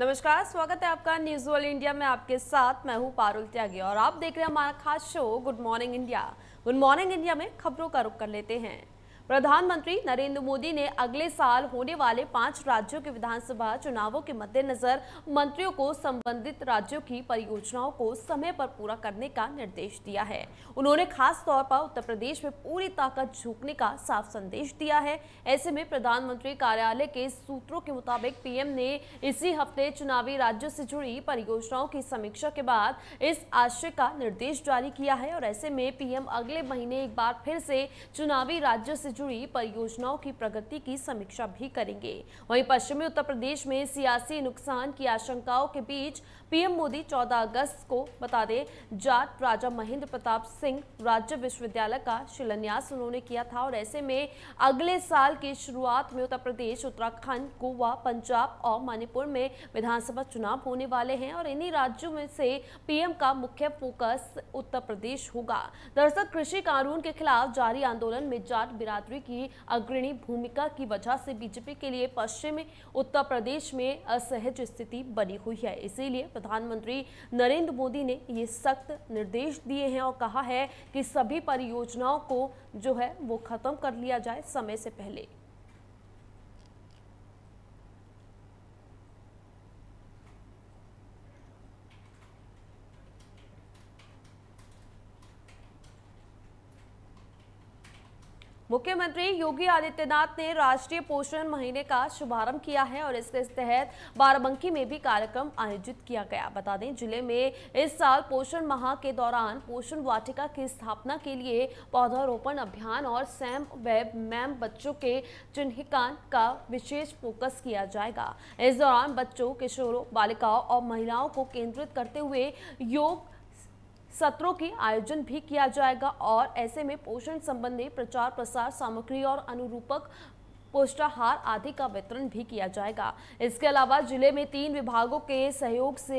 नमस्कार स्वागत है आपका न्यूज वर्ल्ड इंडिया में आपके साथ मैं हूँ पारुल त्यागी और आप देख रहे हैं हमारा खास show good morning India good morning India में खबरों का रुख कर लेते हैं प्रधानमंत्री नरेंद्र मोदी ने अगले साल होने वाले पांच राज्यों के विधानसभा चुनावों के मद्देनजर मंत्रियों को संबंधित राज्यों की परियोजनाओं को समय पर पूरा करने का निर्देश दिया है उन्होंने खास तौर पर उत्तर प्रदेश में पूरी ताकत झोंकने का साफ संदेश दिया है ऐसे में प्रधानमंत्री कार्यालय के सूत्रों के मुताबिक पीएम ने इसी हफ्ते चुनावी राज्यों से जुड़ी परियोजनाओं की समीक्षा के बाद इस आशय का निर्देश जारी किया है और ऐसे में पीएम अगले महीने एक बार फिर से चुनावी राज्यों से जुड़ी परियोजनाओं की प्रगति की समीक्षा भी करेंगे वहीं पश्चिमी उत्तर प्रदेश में सियासी नुकसान की आशंकाओं के बीच पीएम मोदी 14 अगस्त को बता दें जाट राजा महेंद्र प्रताप सिंह राज्य विश्वविद्यालय का शिलान्यास उन्होंने किया था और ऐसे में अगले साल की शुरुआत में उत्तर प्रदेश उत्तराखंड गोवा पंजाब और मणिपुर में विधानसभा चुनाव होने वाले हैं और इन्हीं राज्यों में से पीएम का मुख्य फोकस उत्तर प्रदेश होगा दरअसल कृषि कानून के खिलाफ जारी आंदोलन में जाट बिरादरी यात्री की अग्रणी भूमिका की वजह से बीजेपी के लिए पश्चिमी उत्तर प्रदेश में असहज स्थिति बनी हुई है इसीलिए प्रधानमंत्री नरेंद्र मोदी ने ये सख्त निर्देश दिए हैं और कहा है कि सभी परियोजनाओं को जो है वो खत्म कर लिया जाए समय से पहले मुख्यमंत्री योगी आदित्यनाथ ने राष्ट्रीय पोषण महीने का शुभारंभ किया है और इसके तहत बाराबंकी में भी कार्यक्रम आयोजित किया गया बता दें जिले में इस साल पोषण माह के दौरान पोषण वाटिका की स्थापना के लिए पौधारोपण अभियान और सैम वेब मैम बच्चों के चिन्हिकान का विशेष फोकस किया जाएगा इस दौरान बच्चों किशोरों बालिकाओं और महिलाओं को केंद्रित करते हुए योग सत्रों के आयोजन भी किया जाएगा और ऐसे में पोषण संबंधी प्रचार प्रसार सामग्री और अनुरूपक पोस्टाहार आदि का वितरण भी किया जाएगा इसके अलावा जिले में तीन विभागों के सहयोग से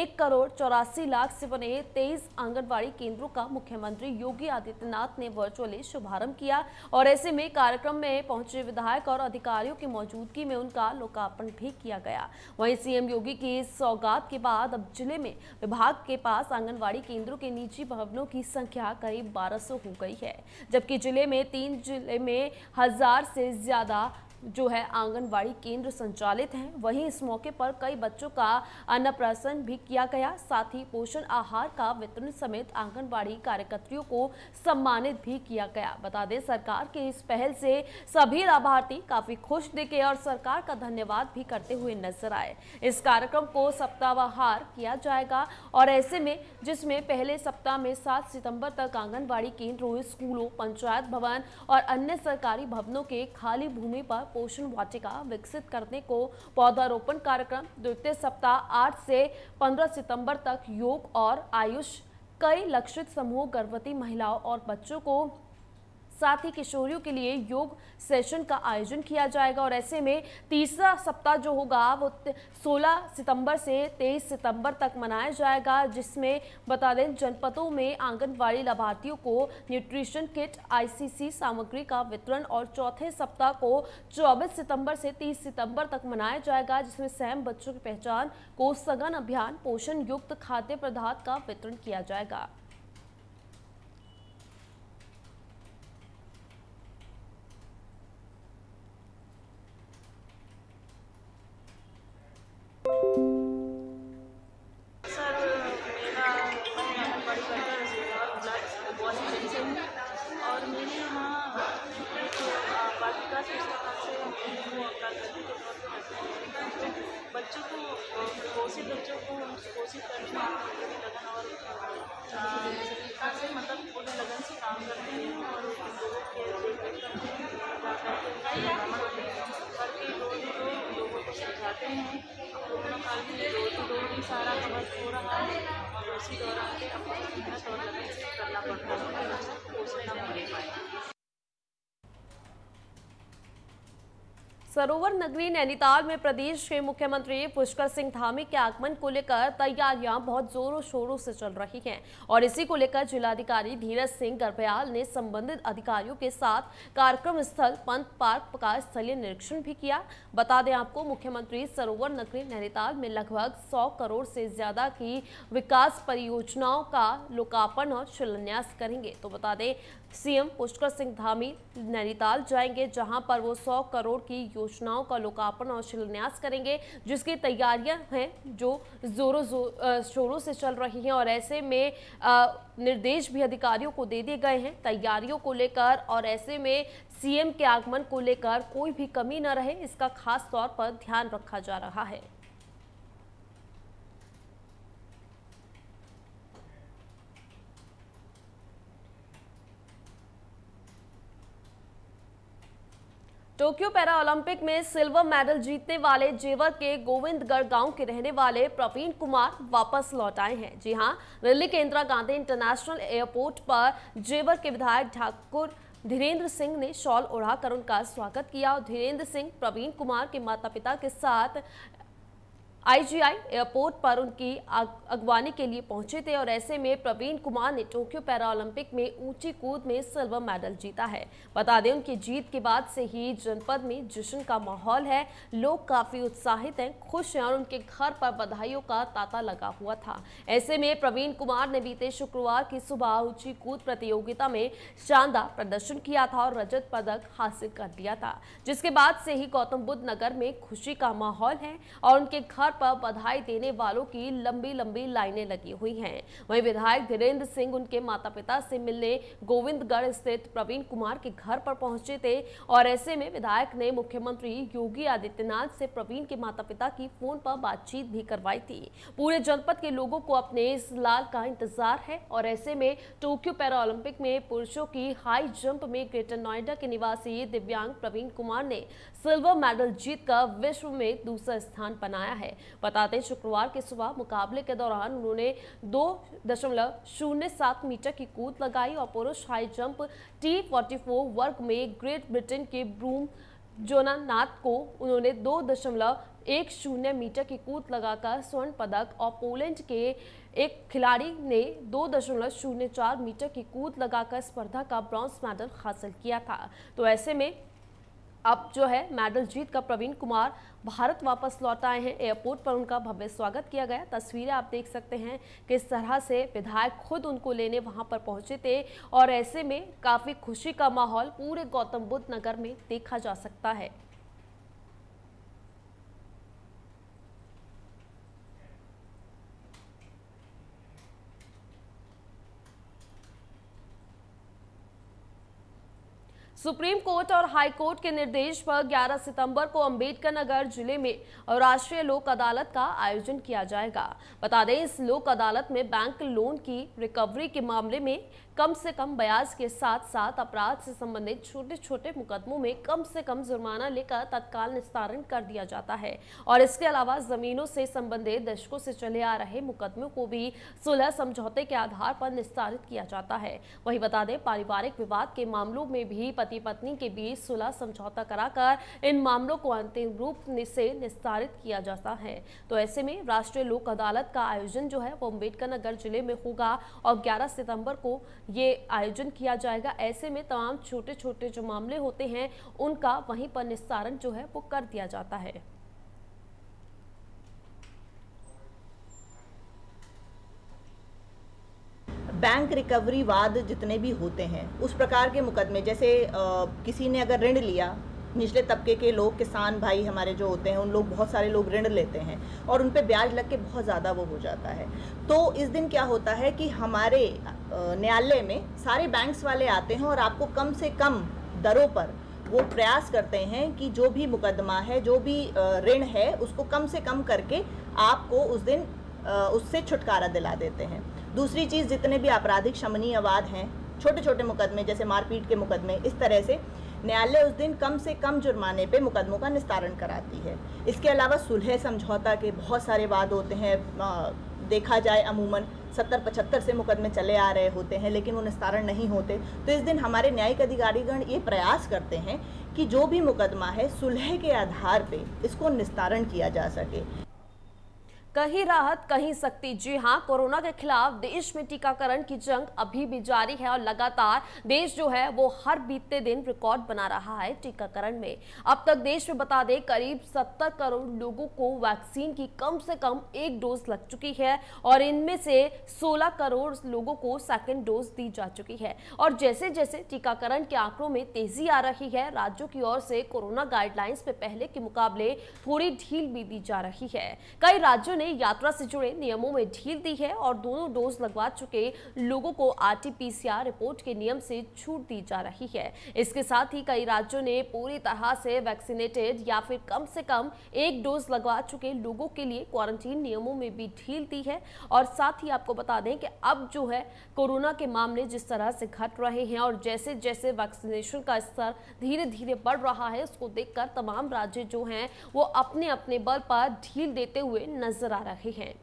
एक करोड़ चौरासी लाख से बने तेईस आंगनबाड़ी केंद्रों का मुख्यमंत्री योगी आदित्यनाथ ने वर्चुअली शुभारंभ किया और ऐसे में कार्यक्रम में पहुंचे विधायक और अधिकारियों की मौजूदगी में उनका लोकार्पण भी किया गया वहीं सीएम योगी की सौगात के बाद अब जिले में विभाग के पास आंगनबाड़ी केंद्रों के निजी भवनों की संख्या करीब बारह हो गई है जबकि जिले में तीन जिले में हजार से ज्यादा ज़्यादा जो है आंगनबाड़ी केंद्र संचालित हैं वहीं इस मौके पर कई बच्चों का अन्नप्राशन भी किया गया साथ ही पोषण आहार का वितरण समेत आंगनबाड़ी कार्यकर्तियों को सम्मानित भी किया गया बता दें सरकार के इस पहल से सभी लाभार्थी काफी खुश दिखे और सरकार का धन्यवाद भी करते हुए नजर आए इस कार्यक्रम को सप्ताहार किया जाएगा और ऐसे में जिसमें पहले सप्ताह में सात सितंबर तक आंगनबाड़ी केंद्रों स्कूलों पंचायत भवन और अन्य सरकारी भवनों के खाली भूमि पर पोषण वाटिका विकसित करने को पौधारोपण कार्यक्रम द्वितीय सप्ताह आठ से पंद्रह सितंबर तक योग और आयुष कई लक्षित समूह गर्भवती महिलाओं और बच्चों को साथ ही किशोरियों के लिए योग सेशन का आयोजन किया जाएगा और ऐसे में तीसरा सप्ताह जो होगा वो 16 सितंबर से 23 सितंबर तक मनाया जाएगा जिसमें बता दें जनपदों में आंगनबाड़ी लाभार्थियों को न्यूट्रिशन किट आईसीसी सामग्री का वितरण और चौथे सप्ताह को 24 सितंबर से 30 सितंबर तक मनाया जाएगा जिसमें सैम बच्चों की पहचान को सघन अभियान पोषण युक्त खाद्य पदार्थ का वितरण किया जाएगा सरोवर नगरी नैनीताल में प्रदेश के मुख्यमंत्री पुष्कर सिंह धामी के आगमन को लेकर तैयारियां बहुत जोरों शोरों से चल रही हैं और इसी को लेकर जिलाधिकारी धीरज सिंह गर्भयाल ने संबंधित अधिकारियों के साथ कार्यक्रम स्थल पंत पार्क का स्थलीय निरीक्षण भी किया बता दें आपको मुख्यमंत्री सरोवर नगरी नैनीताल में लगभग सौ करोड़ से ज्यादा की विकास परियोजनाओं का लोकार्पण और शिलान्यास करेंगे तो बता दें सीएम पुष्कर सिंह धामी नैनीताल जाएंगे जहां पर वो 100 करोड़ की योजनाओं का लोकार्पण और शिलान्यास करेंगे जिसकी तैयारियां हैं जो जोरों जोरों शोरों से चल रही हैं और ऐसे में निर्देश भी अधिकारियों को दे दिए गए हैं तैयारियों को लेकर और ऐसे में सीएम के आगमन को लेकर कोई भी कमी न रहे इसका खास तौर पर ध्यान रखा जा रहा है टोक्यो पैरा ओलंपिक में सिल्वर मेडल जीतने वाले जेवर के गोविंदगढ़ गांव के रहने वाले प्रवीण कुमार वापस लौट आए हैं जी हां दिल्ली के इंदिरा गांधी इंटरनेशनल एयरपोर्ट पर जेवर के विधायक ठाकुर धीरेन्द्र सिंह ने शॉल ओढ़ाकर उनका स्वागत किया और धीरेन्द्र सिंह प्रवीण कुमार के माता पिता के साथ आईजीआई एयरपोर्ट पर उनकी अगवानी के लिए पहुंचे थे और ऐसे में प्रवीण कुमार ने टोक्यो पैरालंपिक में ऊंची कूद में सिल्वर मेडल जीता है बता दें उनकी जीत के बाद से ही जनपद में जश्न का माहौल है लोग काफी उत्साहित हैं खुश हैं और उनके घर पर बधाइयों का तांता लगा हुआ था ऐसे में प्रवीण कुमार ने बीते शुक्रवार की सुबह ऊंची कूद प्रतियोगिता में शानदार प्रदर्शन किया था और रजत पदक हासिल कर लिया था जिसके बाद से ही गौतम बुद्ध नगर में खुशी का माहौल है और उनके घर पर बधाई देने वालों की लंबी लंबी लाइनें लगी हुई हैं वहीं विधायक धीरेन्द्र सिंह उनके माता पिता से मिलने गोविंदगढ़ स्थित प्रवीण कुमार के घर पर पहुंचे थे और ऐसे में विधायक ने मुख्यमंत्री योगी आदित्यनाथ से प्रवीण के माता पिता की फोन पर बातचीत भी करवाई थी पूरे जनपद के लोगों को अपने इस लाल का इंतजार है और ऐसे में टोक्यो पैरालंपिक में पुरुषों की हाई जंप में ग्रेटर नोएडा के निवासी दिव्यांग प्रवीण कुमार ने सिल्वर मेडल जीतकर विश्व में दूसरा स्थान बनाया है बताते हैं शुक्रवार की सुबह मुकाबले के दौरान उन्होंने दो दशमलव शून्य सात मीटर की कूद लगाई और पुरुष high jump T forty four वर्ग में ग्रेट ब्रिटेन के ब्रूम जोनानाथ को उन्होंने दो दशमलव एक शून्य मीटर की कूद लगाकर स्वर्ण पदक और पोलैंड के एक खिलाड़ी ने दो दशमलव शून्य चार मीटर की कूद लगाकर स्पर्धा का ब्रॉन्ज मेडल हासिल किया था तो ऐसे में अब जो है मेडल जीत का प्रवीण कुमार भारत वापस लौट आए हैं एयरपोर्ट पर उनका भव्य स्वागत किया गया तस्वीरें आप देख सकते हैं किस तरह से विधायक खुद उनको लेने वहां पर पहुंचे थे और ऐसे में काफ़ी खुशी का माहौल पूरे गौतम बुद्ध नगर में देखा जा सकता है सुप्रीम कोर्ट और हाई कोर्ट के निर्देश पर 11 सितंबर को अंबेडकर नगर जिले में राष्ट्रीय लोक अदालत का आयोजन किया जाएगा बता दें इस लोक अदालत में बैंक लोन की रिकवरी के मामले में कम से कम ब्याज के साथ साथ अपराध से संबंधित छोटे छोटे मुकदमों में कम से कम जुर्माना लेकर तत्काल निस्तारण कर दिया जाता है और इसके अलावा जमीनों से संबंधित दशकों से चले आ रहे मुकदमों को भी सुलह समझौते के आधार पर निस्तारित किया जाता है वही बता दें पारिवारिक विवाद के मामलों में भी पति पत्नी के बीच सुलह समझौता कराकर इन मामलों को अंतिम रूप से निस्तारित किया जाता है तो ऐसे में राष्ट्रीय लोक अदालत का आयोजन जो है वो अम्बेडकर नगर जिले में होगा और ग्यारह सितंबर को ये आयोजन किया जाएगा ऐसे में तमाम छोटे छोटे जो मामले होते हैं उनका वहीं पर निस्तारण जो है वो कर दिया जाता है बैंक रिकवरी वाद जितने भी होते हैं उस प्रकार के मुकदमे जैसे आ, किसी ने अगर ऋण लिया निचले तबके के लोग किसान भाई हमारे जो होते हैं उन लोग बहुत सारे लोग ऋण लेते हैं और उन पर ब्याज लग के बहुत ज़्यादा वो हो जाता है तो इस दिन क्या होता है कि हमारे न्यायालय में सारे बैंक्स वाले आते हैं और आपको कम से कम दरों पर वो प्रयास करते हैं कि जो भी मुकदमा है जो भी ऋण है उसको कम से कम करके आपको उस दिन उससे छुटकारा दिला देते हैं दूसरी चीज़ जितने भी आपराधिक शमनीय अवाद हैं छोटे छोटे मुकदमे जैसे मारपीट के मुकदमे इस तरह से न्यायालय उस दिन कम से कम जुर्माने पे मुकदमों का निस्तारण कराती है इसके अलावा सुलह समझौता के बहुत सारे वाद होते हैं देखा जाए अमूमन सत्तर पचहत्तर से मुकदमे चले आ रहे होते हैं लेकिन वो निस्तारण नहीं होते तो इस दिन हमारे न्यायिक अधिकारीगण ये प्रयास करते हैं कि जो भी मुकदमा है सुलह के आधार पे इसको निस्तारण किया जा सके कहीं राहत कहीं सख्ती जी हाँ कोरोना के खिलाफ देश में टीकाकरण की जंग अभी भी जारी है और लगातार देश जो है वो हर बीतते दिन रिकॉर्ड बना रहा है टीकाकरण में अब तक देश में बता दें करीब 70 करोड़ लोगों को वैक्सीन की कम से कम एक डोज लग चुकी है और इनमें से 16 करोड़ लोगों को सेकेंड डोज दी जा चुकी है और जैसे जैसे टीकाकरण के आंकड़ों में तेजी आ रही है राज्यों की ओर से कोरोना गाइडलाइंस पे पहले के मुकाबले थोड़ी ढील भी दी जा रही है कई राज्यों ने ने यात्रा से जुड़े नियमों में ढील दी है और दोनों डोज लगवा चुके लोगों को आरटीपीसीआर रिपोर्ट के नियम से छूट दी जा रही है इसके साथ ही कई राज्यों ने पूरी तरह से वैक्सीनेटेड या फिर कम से कम एक डोज लगवा चुके लोगों के लिए क्वारंटीन नियमों में भी ढील दी है और साथ ही आपको बता दें कि अब जो है कोरोना के मामले जिस तरह से घट रहे हैं और जैसे जैसे वैक्सीनेशन का स्तर धीरे धीरे बढ़ रहा है उसको देखकर तमाम राज्य जो हैं वो अपने अपने बल पर ढील देते हुए नजर नजर आ रहे हैं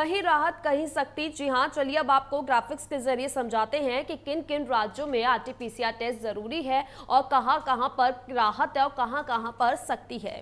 कहीं राहत कहीं सख्ती जी हाँ चलिए अब आपको ग्राफिक्स के जरिए समझाते हैं कि किन किन राज्यों में आरटीपीसीआर टेस्ट जरूरी है और कहाँ कहां पर राहत है और कहां कहाँ पर सख्ती है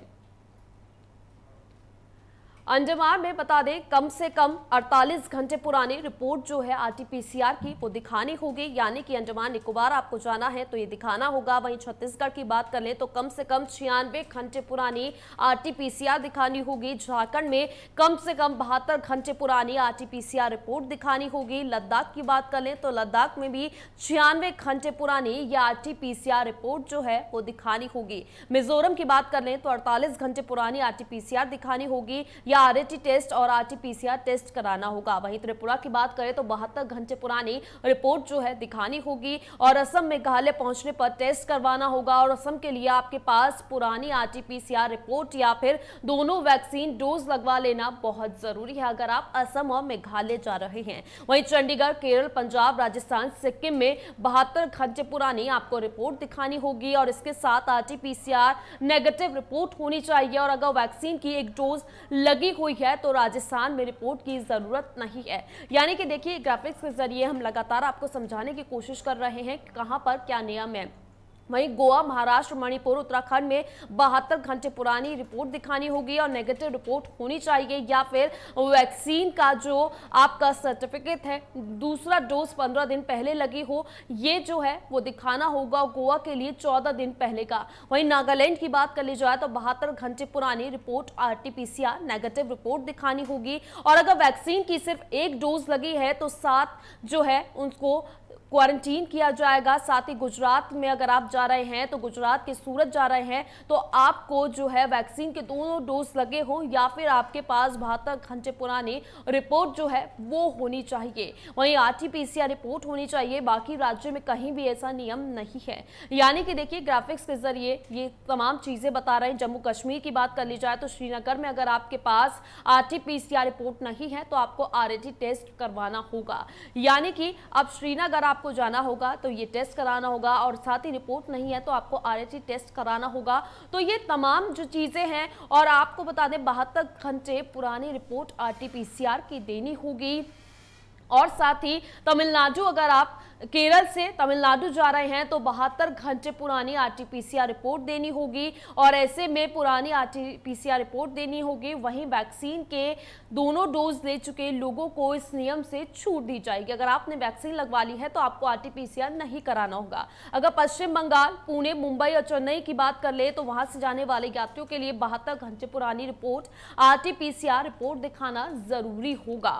अंडमान में बता दें कम से कम 48 घंटे पुरानी रिपोर्ट जो है आरटीपीसीआर की वो दिखानी होगी यानी कि अंडमान निकोबार आपको जाना है तो ये दिखाना होगा वहीं छत्तीसगढ़ की बात कर लें तो कम से कम छियानवे घंटे पुरानी आरटीपीसीआर दिखानी होगी झारखंड में कम से कम बहत्तर घंटे पुरानी आरटीपीसीआर रिपोर्ट दिखानी होगी लद्दाख की बात कर लें तो लद्दाख में भी छियानवे घंटे पुरानी यह आरटीपीसीआर रिपोर्ट जो है वो दिखानी होगी मिजोरम की बात कर लें तो अड़तालीस घंटे पुरानी आरटीपीसीआर दिखानी होगी या या आरएटी टेस्ट और आरटीपीसीआर टेस्ट कराना होगा वहीं त्रिपुरा की बात करें तो बहत्तर घंटे पुरानी रिपोर्ट जो है दिखानी होगी और असम मेघालय पहुंचने पर टेस्ट करवाना होगा और असम के लिए आपके पास पुरानी आरटीपीसीआर रिपोर्ट या फिर दोनों वैक्सीन डोज लगवा लेना बहुत जरूरी है अगर आप असम और मेघालय जा रहे हैं वहीं चंडीगढ़ केरल पंजाब राजस्थान सिक्किम में बहत्तर घंटे पुरानी आपको रिपोर्ट दिखानी होगी और इसके साथ आर नेगेटिव रिपोर्ट होनी चाहिए और अगर वैक्सीन की एक डोज लगी लगी हुई है तो राजस्थान में रिपोर्ट की ज़रूरत नहीं है यानी कि देखिए ग्राफिक्स के जरिए हम लगातार आपको समझाने की कोशिश कर रहे हैं कहां कहाँ पर क्या नियम है वहीं गोवा महाराष्ट्र मणिपुर उत्तराखंड में बहत्तर घंटे पुरानी रिपोर्ट दिखानी होगी और नेगेटिव रिपोर्ट होनी चाहिए या फिर वैक्सीन का जो आपका सर्टिफिकेट है दूसरा डोज पंद्रह दिन पहले लगी हो ये जो है वो दिखाना होगा गोवा के लिए चौदह दिन पहले का वहीं नागालैंड की बात कर ली जाए तो बहत्तर घंटे पुरानी रिपोर्ट आर टी नेगेटिव रिपोर्ट दिखानी होगी और अगर वैक्सीन की सिर्फ एक डोज लगी है तो सात जो है उनको क्वारंटीन किया जाएगा साथ ही गुजरात में अगर आप जा रहे हैं तो गुजरात के सूरत जा रहे हैं तो आपको जो है वैक्सीन के दोनों डोज लगे हों या फिर आपके पास बहत्तर घंटे पुरानी रिपोर्ट जो है वो होनी चाहिए वहीं आरटीपीसीआर रिपोर्ट होनी चाहिए बाकी राज्य में कहीं भी ऐसा नियम नहीं है यानी कि देखिए ग्राफिक्स के जरिए ये तमाम चीज़ें बता रहे हैं जम्मू कश्मीर की बात कर ली जाए तो श्रीनगर में अगर आपके पास आर रिपोर्ट नहीं है तो आपको आर टेस्ट करवाना होगा यानी कि अब श्रीनगर आप आपको जाना होगा तो ये टेस्ट कराना होगा और साथ ही रिपोर्ट नहीं है तो आपको आर टेस्ट e कराना होगा तो ये तमाम जो चीज़ें हैं और आपको बता दें बहत्तर घंटे पुरानी रिपोर्ट आर की देनी होगी और साथ ही तमिलनाडु अगर आप केरल से तमिलनाडु जा रहे हैं तो बहत्तर घंटे पुरानी आरटीपीसीआर रिपोर्ट देनी होगी और ऐसे में पुरानी आरटीपीसीआर रिपोर्ट देनी होगी वहीं वैक्सीन के दोनों डोज ले चुके लोगों को इस नियम से छूट दी जाएगी अगर आपने वैक्सीन लगवा ली है तो आपको आरटीपीसीआर नहीं कराना होगा अगर पश्चिम बंगाल पुणे मुंबई और चेन्नई की बात कर ले तो वहां से जाने वाले यात्रियों के लिए बहत्तर घंटे पुरानी रिपोर्ट आर रिपोर्ट दिखाना जरूरी होगा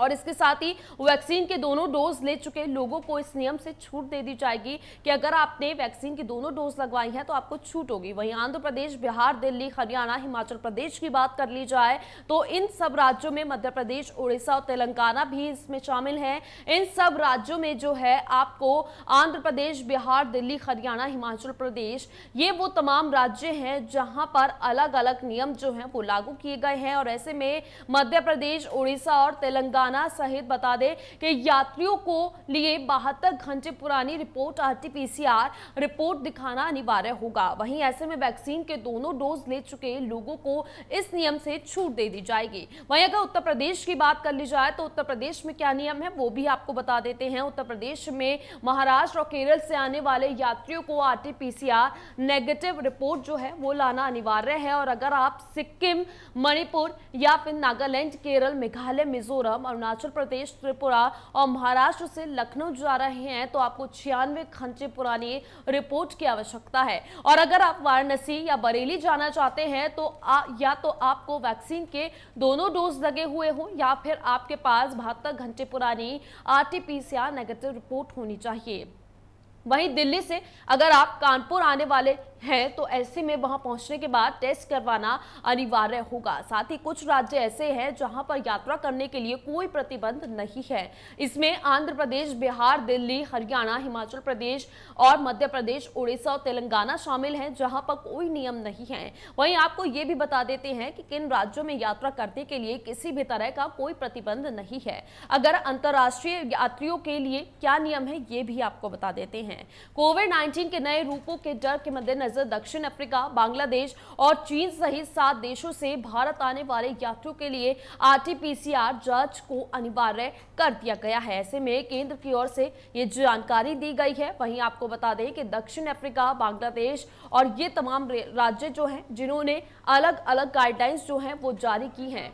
और इसके साथ ही वैक्सीन के दोनों डोज ले चुके लोगों को इस नियम से छूट दे दी जाएगी कि अगर आपने वैक्सीन की दोनों डोज लगवाई है तो आपको छूट होगी वहीं आंध्र प्रदेश बिहार दिल्ली हरियाणा हिमाचल प्रदेश की बात कर ली जाए तो इन सब राज्यों में मध्य प्रदेश उड़ीसा और तेलंगाना भी इसमें शामिल है इन सब राज्यों में जो है आपको आंध्र प्रदेश बिहार दिल्ली हरियाणा हिमाचल प्रदेश ये वो तमाम राज्य हैं जहां पर अलग अलग नियम जो है वो लागू किए गए हैं और ऐसे में मध्य प्रदेश उड़ीसा और तेलंगाना माना सहित बता दें कि यात्रियों को लिए बहत्तर घंटे पुरानी रिपोर्ट आरटीपीसीआर रिपोर्ट दिखाना अनिवार्य होगा वहीं ऐसे में वैक्सीन के दोनों डोज ले चुके लोगों को इस नियम से छूट दे दी जाएगी वहीं अगर उत्तर प्रदेश की बात कर ली जाए तो उत्तर प्रदेश में क्या नियम है वो भी आपको बता देते हैं उत्तर प्रदेश में महाराष्ट्र और केरल से आने वाले यात्रियों को आरटीपीसीआर नेगेटिव रिपोर्ट जो है वो लाना अनिवार्य है और अगर आप सिक्किम मणिपुर या फिर नागालैंड केरल मेघालय मिजोरम और अरुणाचल प्रदेश त्रिपुरा और महाराष्ट्र से लखनऊ जा रहे हैं तो आपको छियानवे खंचे पुरानी रिपोर्ट की आवश्यकता है और अगर आप वाराणसी या बरेली जाना चाहते हैं तो आ, या तो आपको वैक्सीन के दोनों डोज लगे हुए हों या फिर आपके पास बहत्तर घंटे पुरानी आर नेगेटिव रिपोर्ट होनी चाहिए वहीं दिल्ली से अगर आप कानपुर आने वाले है तो ऐसे में वहां पहुंचने के बाद टेस्ट करवाना अनिवार्य होगा साथ ही कुछ राज्य ऐसे हैं जहां पर यात्रा करने के लिए कोई प्रतिबंध नहीं है इसमें आंध्र प्रदेश बिहार दिल्ली हरियाणा हिमाचल प्रदेश और मध्य प्रदेश उड़ीसा और तेलंगाना शामिल हैं जहां पर कोई नियम नहीं है वहीं आपको ये भी बता देते हैं कि किन राज्यों में यात्रा करने के लिए किसी भी तरह का कोई प्रतिबंध नहीं है अगर अंतर्राष्ट्रीय यात्रियों के लिए क्या नियम है ये भी आपको बता देते हैं कोविड नाइन्टीन के नए रूपों के डर के मद्देनजर नजर दक्षिण अफ्रीका बांग्लादेश और चीन सहित सात देशों से भारत आने वाले यात्रियों के लिए आरटीपीसीआर जांच को अनिवार्य कर दिया गया है ऐसे में केंद्र की ओर से ये जानकारी दी गई है वहीं आपको बता दें कि दक्षिण अफ्रीका बांग्लादेश और ये तमाम राज्य जो हैं जिन्होंने अलग अलग गाइडलाइंस जो हैं वो जारी की हैं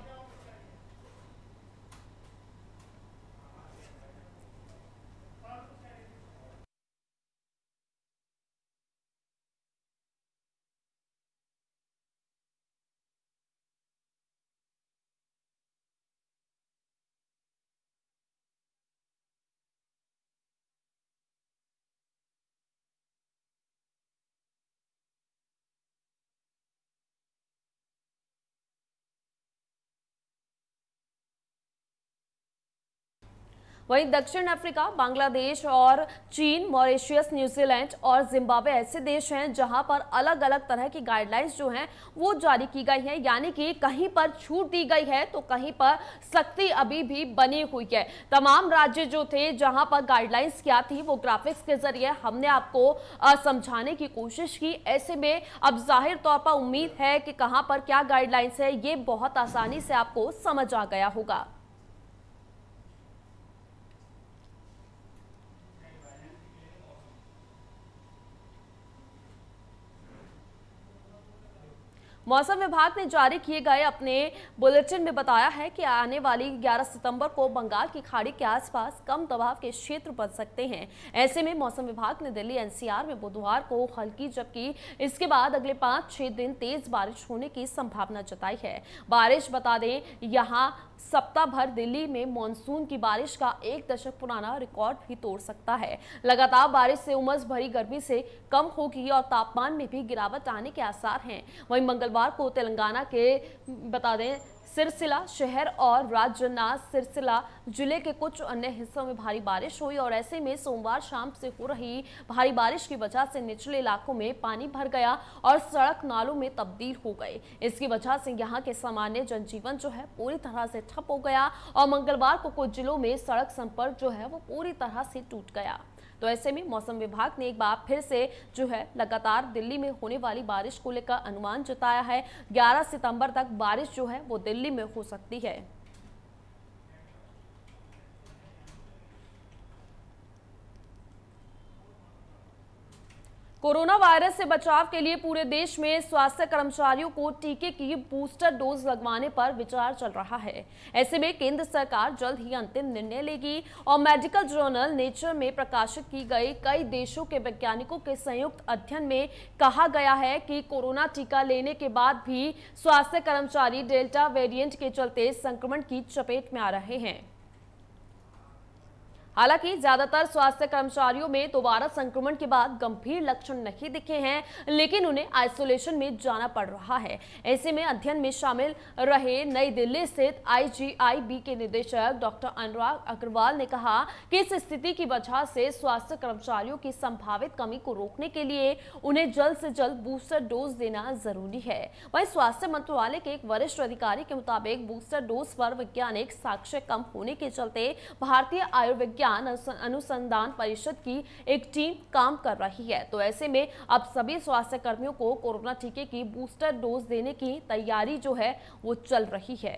वहीं दक्षिण अफ्रीका बांग्लादेश और चीन मॉरिशियस न्यूजीलैंड और जिम्बाब्वे ऐसे देश हैं जहां पर अलग अलग तरह की गाइडलाइंस जो हैं वो जारी की गई हैं यानी कि कहीं पर छूट दी गई है तो कहीं पर सख्ती अभी भी बनी हुई है तमाम राज्य जो थे जहां पर गाइडलाइंस क्या थी वो ग्राफिक्स के जरिए हमने आपको समझाने की कोशिश की ऐसे में अब जाहिर तौर पर उम्मीद है कि कहाँ पर क्या गाइडलाइंस है ये बहुत आसानी से आपको समझ आ गया होगा मौसम विभाग ने जारी किए गए अपने बुलेटिन में बताया है कि आने वाली 11 सितंबर को बंगाल की खाड़ी के आसपास कम दबाव के क्षेत्र बन सकते हैं ऐसे में मौसम विभाग ने दिल्ली एनसीआर में बुधवार को हल्की जबकि इसके बाद अगले पांच छह दिन तेज बारिश होने की संभावना जताई है बारिश बता दें यहाँ सप्ताह भर दिल्ली में मानसून की बारिश का एक दशक पुराना रिकॉर्ड भी तोड़ सकता है लगातार बारिश से उमस भरी गर्मी से कम होगी और तापमान में भी गिरावट आने के आसार हैं वहीं मंगलवार मंगलवार को तेलंगाना के बता दें सिरसिला शहर और राजनाथ सिरसिला जिले के कुछ अन्य हिस्सों में भारी बारिश हुई और ऐसे में सोमवार शाम से हो रही भारी बारिश की वजह से निचले इलाकों में पानी भर गया और सड़क नालों में तब्दील हो गए इसकी वजह से यहां के सामान्य जनजीवन जो है पूरी तरह से ठप हो गया और मंगलवार को कुछ जिलों में सड़क संपर्क जो है वो पूरी तरह से टूट गया तो ऐसे में मौसम विभाग ने एक बार फिर से जो है लगातार दिल्ली में होने वाली बारिश को लेकर अनुमान जताया है ग्यारह सितंबर तक बारिश जो है वो दिल्ली में हो सकती है कोरोना वायरस से बचाव के लिए पूरे देश में स्वास्थ्य कर्मचारियों को टीके की बूस्टर डोज लगवाने पर विचार चल रहा है ऐसे में केंद्र सरकार जल्द ही अंतिम निर्णय लेगी और मेडिकल जर्नल नेचर में प्रकाशित की गई कई देशों के वैज्ञानिकों के संयुक्त अध्ययन में कहा गया है कि कोरोना टीका लेने के बाद भी स्वास्थ्य कर्मचारी डेल्टा वेरियंट के चलते संक्रमण की चपेट में आ रहे हैं हालांकि ज्यादातर स्वास्थ्य कर्मचारियों में दोबारा संक्रमण के बाद गंभीर लक्षण नहीं दिखे हैं लेकिन उन्हें आइसोलेशन में जाना पड़ रहा है ऐसे में अध्ययन में शामिल रहे नई दिल्ली स्थित आईजीआईबी के निदेशक डॉक्टर अनुराग अग्रवाल ने कहा कि इस स्थिति की वजह से स्वास्थ्य कर्मचारियों की संभावित कमी को रोकने के लिए उन्हें जल्द से जल्द बूस्टर डोज देना जरूरी है वही स्वास्थ्य मंत्रालय के एक वरिष्ठ अधिकारी के मुताबिक बूस्टर डोज पर वैज्ञानिक साक्ष्य कम होने के चलते भारतीय आयुर्विज्ञान विज्ञान अनुसंधान परिषद की एक टीम काम कर रही है तो ऐसे में अब सभी स्वास्थ्य कर्मियों को कोरोना टीके की बूस्टर डोज देने की तैयारी जो है वो चल रही है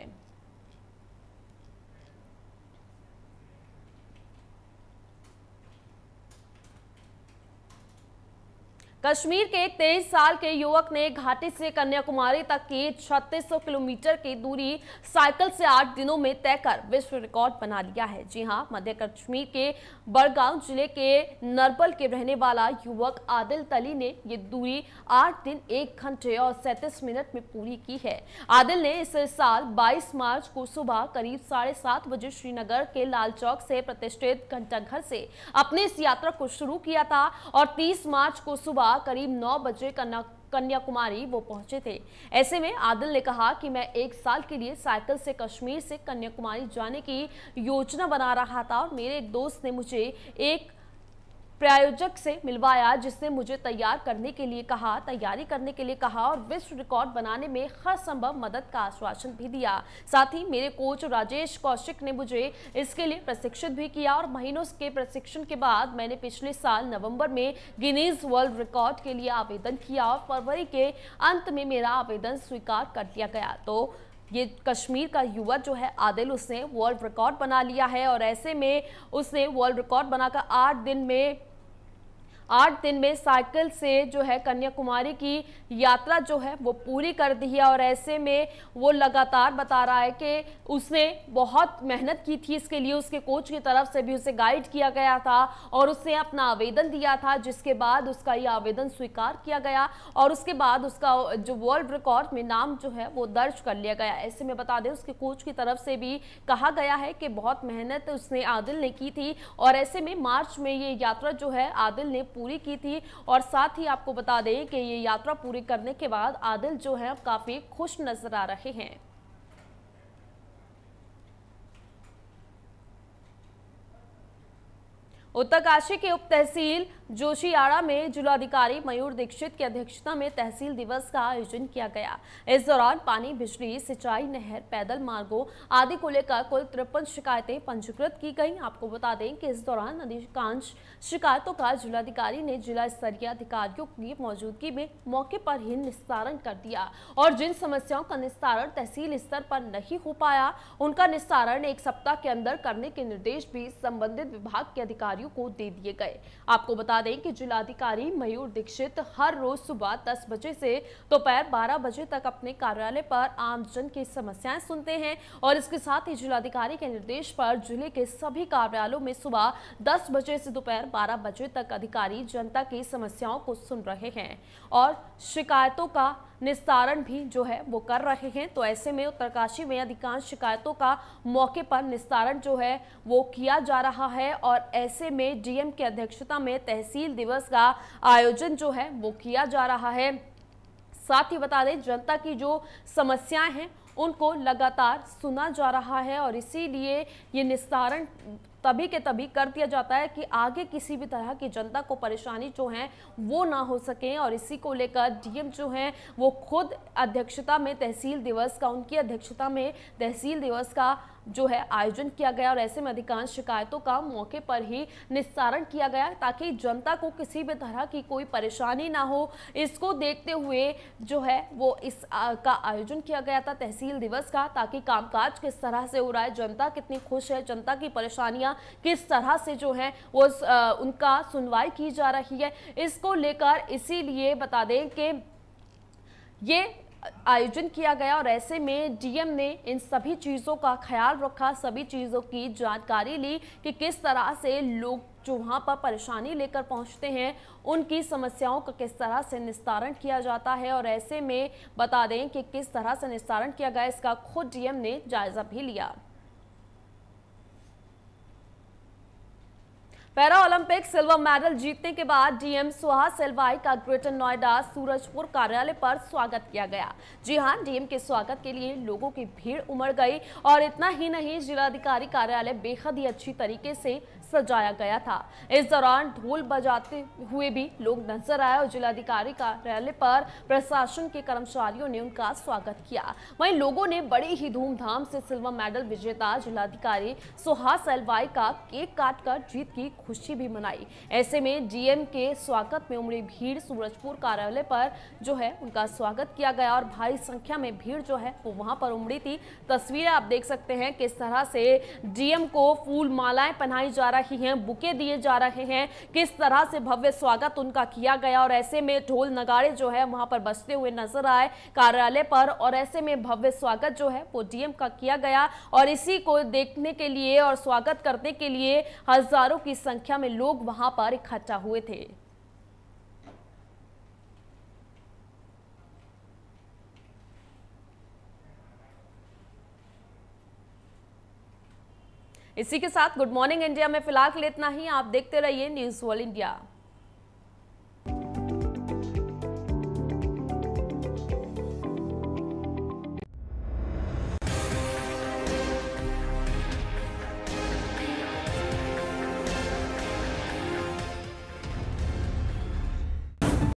कश्मीर के तेईस साल के युवक ने घाटी से कन्याकुमारी तक की 3600 किलोमीटर की दूरी साइकिल से आठ दिनों में तय कर विश्व रिकॉर्ड बना लिया है जी हां मध्य कश्मीर के बड़गांव जिले के नरबल के रहने वाला युवक आदिल तली ने ये दूरी आठ दिन एक घंटे और सैतीस मिनट में पूरी की है आदिल ने इस साल बाईस मार्च को सुबह करीब साढ़े सात बजे श्रीनगर के लाल चौक से प्रतिष्ठित घंटाघर से अपनी इस यात्रा को शुरू किया था और तीस मार्च को सुबह सुबह करीब नौ बजे कन्याकुमारी वो पहुंचे थे ऐसे में आदिल ने कहा कि मैं एक साल के लिए साइकिल से कश्मीर से कन्याकुमारी जाने की योजना बना रहा था और मेरे एक दोस्त ने मुझे एक प्रायोजक से मिलवाया जिसने मुझे तैयार करने के लिए कहा तैयारी करने के लिए कहा और विश्व रिकॉर्ड बनाने में हर संभव मदद का आश्वासन भी दिया साथ ही मेरे कोच राजेश कौशिक ने मुझे इसके लिए प्रशिक्षित भी किया और महीनों के प्रशिक्षण के बाद मैंने पिछले साल नवंबर में गिनीज वर्ल्ड रिकॉर्ड के लिए आवेदन किया और फरवरी के अंत में मेरा आवेदन स्वीकार कर दिया गया तो ये कश्मीर का युवा जो है आदिल उसने वर्ल्ड रिकॉर्ड बना लिया है और ऐसे में उसने वर्ल्ड रिकॉर्ड बनाकर आठ दिन में आठ दिन में साइकिल से जो है कन्याकुमारी की यात्रा जो है वो पूरी कर दी है और ऐसे में वो लगातार बता रहा है कि उसने बहुत मेहनत की थी इसके लिए उसके कोच की तरफ से भी उसे गाइड किया गया था और उसने अपना आवेदन दिया था जिसके बाद उसका ये आवेदन स्वीकार किया गया और उसके बाद उसका जो वर्ल्ड रिकॉर्ड में नाम जो है वो दर्ज कर लिया गया ऐसे में बता दें उसके कोच की तरफ से भी कहा गया है कि बहुत मेहनत उसने आदिल ने की थी और ऐसे में मार्च में ये यात्रा जो है आदिल ने पूरी की थी और साथ ही आपको बता दें कि ये यात्रा पूरी करने के बाद आदिल जो है अब काफ़ी खुश नजर आ रहे हैं उत्तरकाशी के उप तहसील जोशियाड़ा में जिलाधिकारी मयूर दीक्षित की अध्यक्षता में तहसील दिवस का आयोजन किया गया इस दौरान पानी बिजली सिंचाई नहर पैदल मार्गों आदि को लेकर कुल तिरपन शिकायतें पंजीकृत की गई आपको बता दें कि इस दौरान अधिकांश शिकायतों का जिलाधिकारी ने जिला स्तरीय अधिकारियों की मौजूदगी में मौके पर ही निस्तारण कर दिया और जिन समस्याओं का निस्तारण तहसील स्तर पर नहीं हो पाया उनका निस्तारण एक सप्ताह के अंदर करने के निर्देश भी संबंधित विभाग के अधिकारियों को दे दिए गए आपको बता बता दें कि जिलाधिकारी मयूर दीक्षित हर रोज सुबह दस बजे से दोपहर तो बारह बजे तक अपने कार्यालय पर आमजन की समस्याएं सुनते हैं और इसके साथ ही जिलाधिकारी के निर्देश पर जिले के सभी कार्यालयों में सुबह दस बजे से दोपहर बारह बजे तक अधिकारी जनता की समस्याओं को सुन रहे हैं और शिकायतों का निस्तारण भी जो है वो कर रहे हैं तो ऐसे में उत्तरकाशी में अधिकांश शिकायतों का मौके पर निस्तारण जो है वो किया जा रहा है और ऐसे में डीएम की अध्यक्षता में तहसील दिवस का आयोजन जो है वो किया जा रहा है साथ ही बता दें जनता की जो समस्याएं हैं उनको लगातार सुना जा रहा है और इसीलिए ये निस्तारण तभी के तभी कर दिया जाता है कि आगे किसी भी तरह की जनता को परेशानी जो है वो ना हो सके और इसी को लेकर डीएम जो हैं वो खुद अध्यक्षता में तहसील दिवस का उनकी अध्यक्षता में तहसील दिवस का जो है आयोजन किया गया और ऐसे में अधिकांश शिकायतों का मौके पर ही निस्तारण किया गया ताकि जनता को किसी भी तरह की कोई परेशानी ना हो इसको देखते हुए जो है वो इस आ, का आयोजन किया गया था तहसील दिवस का ताकि कामकाज किस तरह से हो रहा है जनता कितनी खुश है जनता की परेशानियां कंपनियां किस तरह से जो है वो उनका सुनवाई की जा रही है इसको लेकर इसीलिए बता दें कि ये आयोजन किया गया और ऐसे में डीएम ने इन सभी चीज़ों का ख्याल रखा सभी चीज़ों की जानकारी ली कि किस तरह से लोग जो वहाँ पर परेशानी लेकर पहुँचते हैं उनकी समस्याओं का किस तरह से निस्तारण किया जाता है और ऐसे में बता दें कि किस तरह से निस्तारण किया गया इसका खुद डीएम ने जायज़ा भी लिया पैरा ओलंपिक सिल्वर मेडल जीतने के बाद डीएम सुहास सिलवाई का ग्रेटर नोएडा सूरजपुर कार्यालय पर स्वागत किया गया जी हां डीएम के स्वागत के लिए लोगों की भीड़ उमड़ गई और इतना ही नहीं जिलाधिकारी कार्यालय बेहद ही अच्छी तरीके से सजाया गया था इस दौरान ढोल बजाते हुए भी लोग नजर आए और जिलाधिकारी कार्यालय पर प्रशासन के कर्मचारियों ने उनका स्वागत किया वहीं लोगों ने बड़ी ही धूमधाम से सिल्वर मेडल विजेता जिलाधिकारी सुहास एलवाई का केक काट कर जीत की खुशी भी मनाई ऐसे में डीएम के स्वागत में उमड़ी भीड़ सूरजपुर कार्यालय पर जो है उनका स्वागत किया गया और भारी संख्या में भीड़ जो है वो वहां पर उमड़ी थी तस्वीरें आप देख सकते हैं किस तरह से डीएम को फूल मालाएं पहनाई जा रहा रही हैं बुके दिए जा रहे हैं किस तरह से भव्य स्वागत उनका किया गया और ऐसे में ढोल नगाड़े जो है वहां पर बसते हुए नजर आए कार्यालय पर और ऐसे में भव्य स्वागत जो है वो डीएम का किया गया और इसी को देखने के लिए और स्वागत करने के लिए हजारों की संख्या में लोग वहां पर इकट्ठा हुए थे इसी के साथ गुड मॉर्निंग इंडिया में फिलहाल के लिए इतना ही आप देखते रहिए न्यूज वर्ल्ड इंडिया